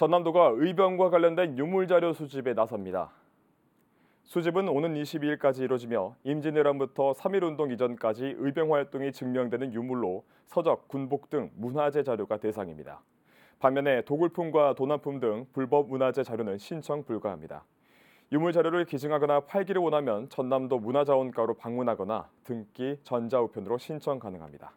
전남도가 의병과 관련된 유물자료 수집에 나섭니다. 수집은 오는 22일까지 이뤄지며 임진왜란부터 3.1운동 이전까지 의병 활동이 증명되는 유물로 서적, 군복 등 문화재 자료가 대상입니다. 반면에 도굴품과 도난품 등 불법 문화재 자료는 신청 불가합니다. 유물 자료를 기증하거나 팔기를 원하면 전남도 문화자원과로 방문하거나 등기 전자우편으로 신청 가능합니다.